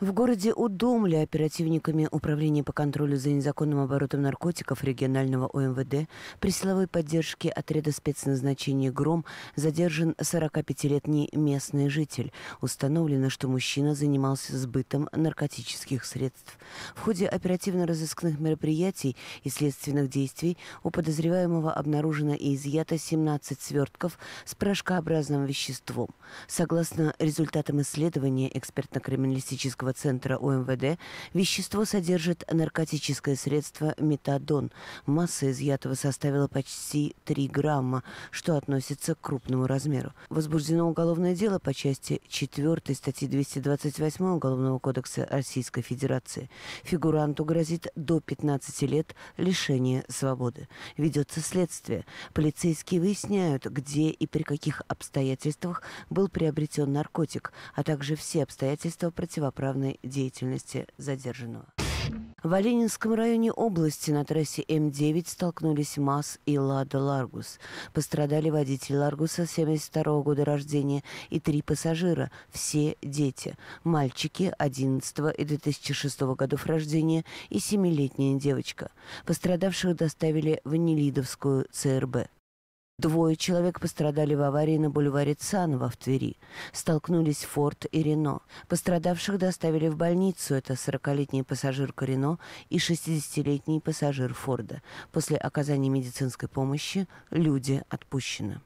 В городе Удомле оперативниками Управления по контролю за незаконным оборотом наркотиков регионального ОМВД при силовой поддержке отряда спецназначения «Гром» задержан 45-летний местный житель. Установлено, что мужчина занимался сбытом наркотических средств. В ходе оперативно-розыскных мероприятий и следственных действий у подозреваемого обнаружено и изъято 17 свертков с порошкообразным веществом. Согласно результатам исследования экспертно-криминалистического районного центра УМВД, вещество содержит наркотическое средство метадон. Масса изъятого составила почти 3 грамма, что относится к крупному размеру. Возбуждено уголовное дело по части 4 статьи 228 Уголовного кодекса Российской Федерации. Фигуранту грозит до 15 лет лишения свободы. Ведется следствие. Полицейские выясняют, где и при каких обстоятельствах был приобретен наркотик, а также все обстоятельства противоправного преступной деятельности задержанного. В Оленинском районе области на трассе М9 столкнулись МАЗ и Лада Ларгус. Пострадали водитель Ларгуса 72 года рождения и три пассажира, все дети. Мальчики 11 и 2006 годов рождения и семилетняя девочка. Пострадавших доставили в Нелидовскую ЦРБ. Двое человек пострадали в аварии на бульваре Цанова в Твери. Столкнулись Форд и Рено. Пострадавших доставили в больницу. Это 40-летняя пассажирка Рено и 60-летний пассажир Форда. После оказания медицинской помощи люди отпущены.